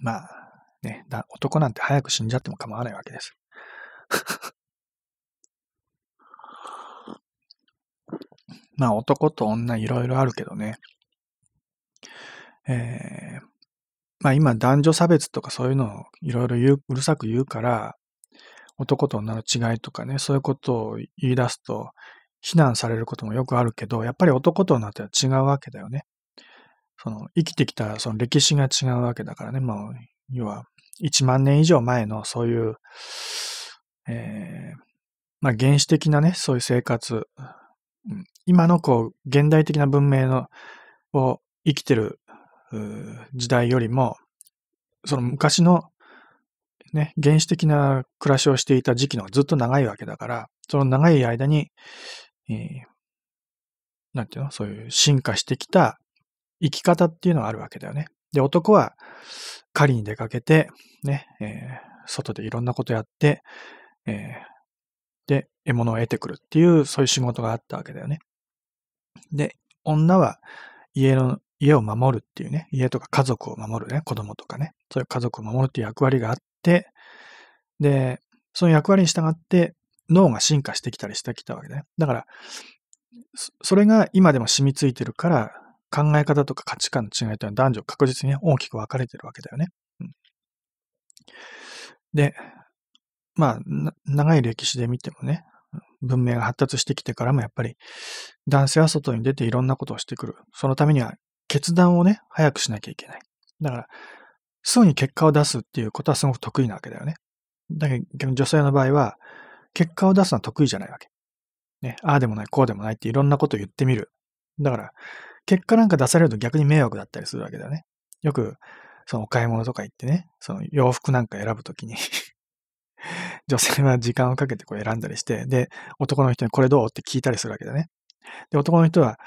まあ、ね、だ男なんて早く死んじゃっても構わないわけです。まあ男と女いろいろあるけどね。えー、まあ今男女差別とかそういうのをいろいろ言う、うるさく言うから、男と女の違いとかね、そういうことを言い出すと、非難されることもよくあるけど、やっぱり男と女って違うわけだよね。その生きてきたその歴史が違うわけだからね、まあ、要は1万年以上前のそういう、えー、まあ原始的なね、そういう生活、今のこう、現代的な文明の、を生きてる時代よりも、その昔のね、原始的な暮らしをしていた時期のずっと長いわけだから、その長い間に、えー、なんていうのそういう進化してきた生き方っていうのはあるわけだよね。で、男は狩りに出かけて、ね、えー、外でいろんなことやって、えー、で、獲物を得てくるっていう、そういう仕事があったわけだよね。で、女は家の、家を守るっていうね、家とか家族を守るね、子供とかね、そういう家族を守るっていう役割があって、で、その役割に従って脳が進化してきたりしてきたわけだね。だから、それが今でも染みついてるから、考え方とか価値観の違いというのは男女確実に、大きく分かれてるわけだよね。うん、で、まあ、長い歴史で見てもね、文明が発達してきてからもやっぱり男性は外に出ていろんなことをしてくる。そのためには決断をね、早くしなきゃいけない。だから、すぐに結果を出すっていうことはすごく得意なわけだよね。だけど女性の場合は、結果を出すのは得意じゃないわけ。ね、ああでもない、こうでもないっていろんなことを言ってみる。だから、結果なんか出されると逆に迷惑だったりするわけだね。よく、そのお買い物とか行ってね、その洋服なんか選ぶときに 女性は時間をかけてこう選んだりして、で、男の人にこれどうって聞いたりするわけだね。で、男の人は、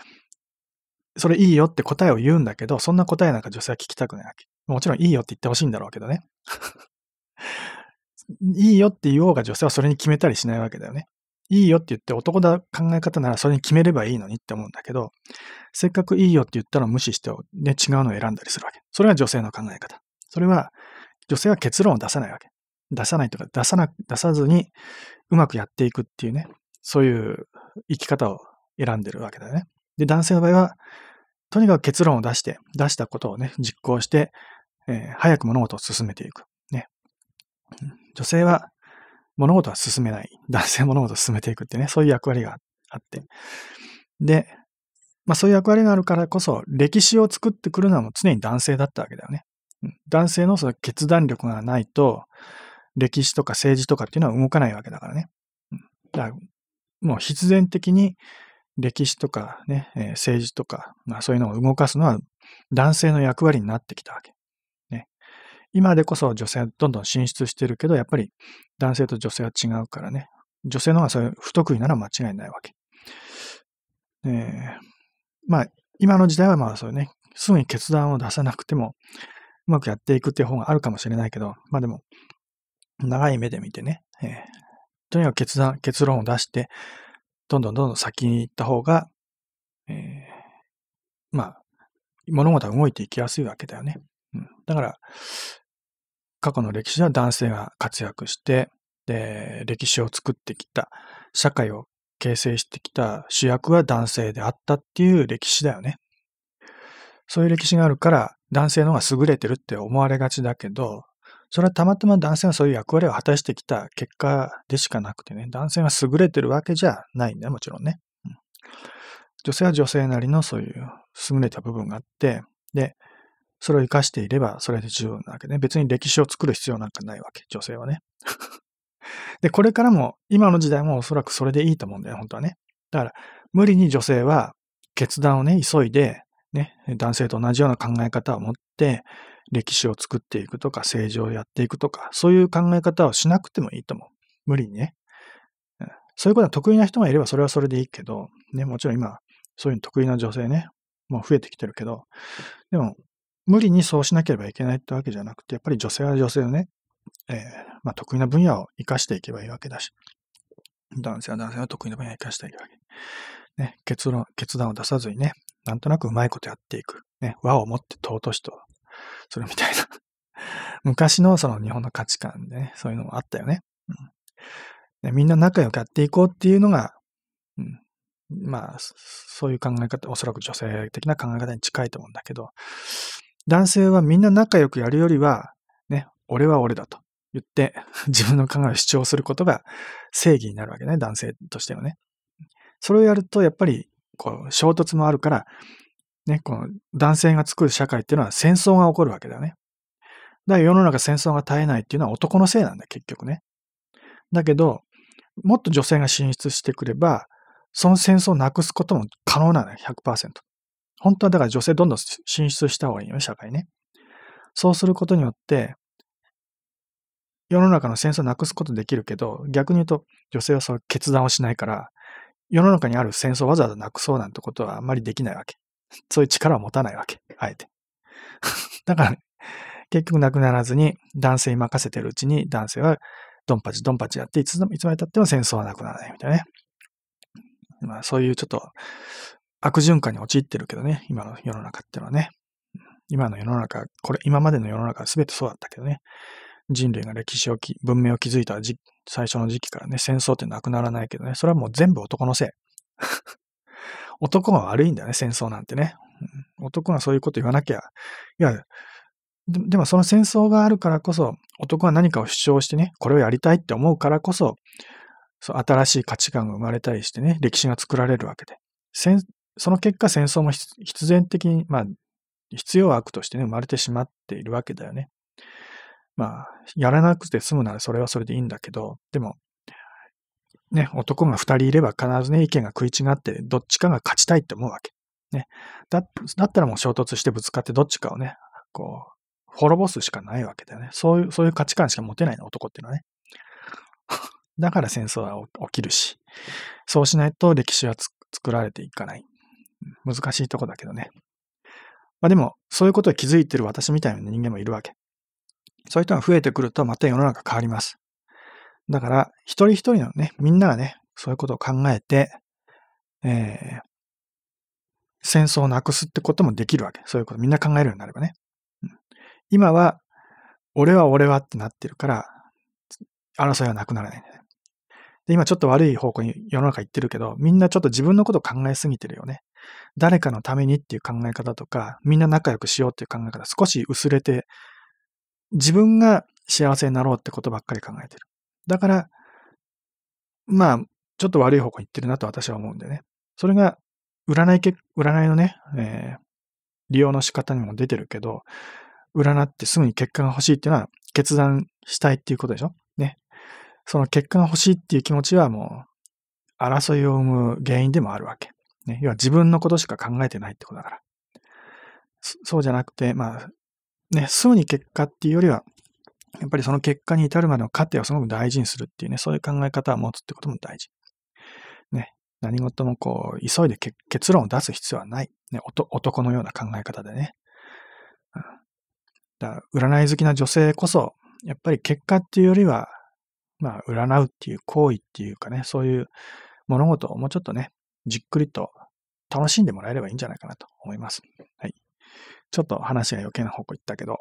それいいよって答えを言うんだけど、そんな答えなんか女性は聞きたくないわけ。もちろんいいよって言ってほしいんだろうけどね。いいよって言おうが女性はそれに決めたりしないわけだよね。いいよって言って男だ考え方ならそれに決めればいいのにって思うんだけど、せっかくいいよって言ったら無視して、ね、違うのを選んだりするわけ。それは女性の考え方。それは、女性は結論を出さないわけ。出さないとか、出さな、出さずにうまくやっていくっていうね、そういう生き方を選んでるわけだよね。で、男性の場合は、とにかく結論を出して、出したことをね、実行して、えー、早く物事を進めていく。ね。女性は物事は進めない。男性物事を進めていくってね、そういう役割があって。で、まあそういう役割があるからこそ、歴史を作ってくるのはもう常に男性だったわけだよね。男性のその決断力がないと、歴史とか政治とかっていうのは動かないわけだからね。だからもう必然的に歴史とかね、えー、政治とか、まあそういうのを動かすのは男性の役割になってきたわけ。今でこそ女性どんどん進出してるけど、やっぱり男性と女性は違うからね。女性の方がそういう不得意なら間違いないわけ。えー、まあ、今の時代はまあそういうね、すぐに決断を出さなくても、うまくやっていくっていう方があるかもしれないけど、まあでも、長い目で見てね、えー、とにかく決断、結論を出して、どんどんどんどん先に行った方が、えー、まあ、物事は動いていきやすいわけだよね。うん、だから、過去の歴史では男性が活躍して、で、歴史を作ってきた、社会を形成してきた主役は男性であったっていう歴史だよね。そういう歴史があるから、男性の方が優れてるって思われがちだけど、それはたまたま男性がそういう役割を果たしてきた結果でしかなくてね、男性が優れてるわけじゃないんだよ、もちろんね。うん、女性は女性なりのそういう優れた部分があって、で、それを生かしていれば、それで十分なわけね。別に歴史を作る必要なんかないわけ、女性はね。で、これからも、今の時代もおそらくそれでいいと思うんだよ、本当はね。だから、無理に女性は決断をね、急いで、ね、男性と同じような考え方を持って、歴史を作っていくとか、政治をやっていくとか、そういう考え方をしなくてもいいと思う。無理にね。うん、そういうことは得意な人がいればそれはそれでいいけど、ね、もちろん今、そういうの得意な女性ね、もう増えてきてるけど、でも、無理にそうしなければいけないってわけじゃなくて、やっぱり女性は女性のね、えー、まあ、得意な分野を活かしていけばいいわけだし、男性は男性の得意な分野を活かしていけばいいわけ。ね、結論、決断を出さずにね、なんとなくうまいことやっていく。ね、和を持って尊しと、それみたいな 昔のその日本の価値観でね、そういうのもあったよね。うんみんな仲良くやっていこうっていうのが、うん、まあ、そういう考え方、おそらく女性的な考え方に近いと思うんだけど、男性はみんな仲良くやるよりは、ね、俺は俺だと言って、自分の考えを主張することが正義になるわけね、男性としてはね。それをやると、やっぱり、こう、衝突もあるから、ね、この男性が作る社会っていうのは戦争が起こるわけだよね。だから世の中戦争が絶えないっていうのは男のせいなんだ、結局ね。だけど、もっと女性が進出してくれば、その戦争をなくすことも可能なのよ、100%。本当はだから女性どんどん進出した方がいいよね、社会ね。そうすることによって、世の中の戦争をなくすことできるけど、逆に言うと女性はそう決断をしないから、世の中にある戦争をわざわざなくそうなんてことはあんまりできないわけ。そういう力を持たないわけ。あえて。だから、ね、結局なくならずに男性に任せてるうちに男性はドンパチドンパチやっていついつまでたっても戦争はなくならないみたいなね。まあそういうちょっと悪循環に陥ってるけどね、今の世の中ってのはね。今の世の中、これ、今までの世の中は全てそうだったけどね。人類が歴史をき、文明を築いた最初の時期からね、戦争ってなくならないけどね、それはもう全部男のせい。男が悪いんだよね、戦争なんてね。男がそういうこと言わなきゃ。いや、でもその戦争があるからこそ、男は何かを主張してね、これをやりたいって思うからこそ、そ新しい価値観が生まれたりしてね、歴史が作られるわけで。戦その結果戦争も必然的に、まあ、必要悪としてね、生まれてしまっているわけだよね。まあ、やらなくて済むならそれはそれでいいんだけど、でも、ね、男が二人いれば必ずね、意見が食い違って、どっちかが勝ちたいって思うわけ。ね。だ、だったらもう衝突してぶつかってどっちかをね、こう、滅ぼすしかないわけだよね。そういう、そういう価値観しか持てないの、男っていうのはね。だから戦争は起きるし、そうしないと歴史は作られていかない。難しいとこだけどね。まあでも、そういうことを気づいてる私みたいな人間もいるわけ。そういう人が増えてくるとまた世の中変わります。だから、一人一人のね、みんながね、そういうことを考えて、えー、戦争をなくすってこともできるわけ。そういうことみんな考えるようになればね。うん、今は、俺は俺はってなってるから、争いはなくならないね。で今ちょっと悪い方向に世の中行ってるけど、みんなちょっと自分のことを考えすぎてるよね。誰かのためにっていう考え方とか、みんな仲良くしようっていう考え方、少し薄れて、自分が幸せになろうってことばっかり考えてる。だから、まあ、ちょっと悪い方向に行ってるなと私は思うんでね。それが、占い占いのね、えー、利用の仕方にも出てるけど、占ってすぐに結果が欲しいっていうのは、決断したいっていうことでしょね。その結果が欲しいっていう気持ちはもう、争いを生む原因でもあるわけ。ね、要は自分のことしか考えてないってことだから。そうじゃなくて、まあ、ね、すぐに結果っていうよりは、やっぱりその結果に至るまでの過程をすごく大事にするっていうね、そういう考え方を持つってことも大事。ね、何事もこう、急いで結論を出す必要はない。ね、男のような考え方でね。うん、だ占い好きな女性こそ、やっぱり結果っていうよりは、まあ、占うっていう行為っていうかね、そういう物事をもうちょっとね、じっくりと楽しんでもらえればいいんじゃないかなと思います。はい。ちょっと話が余計な方向行ったけど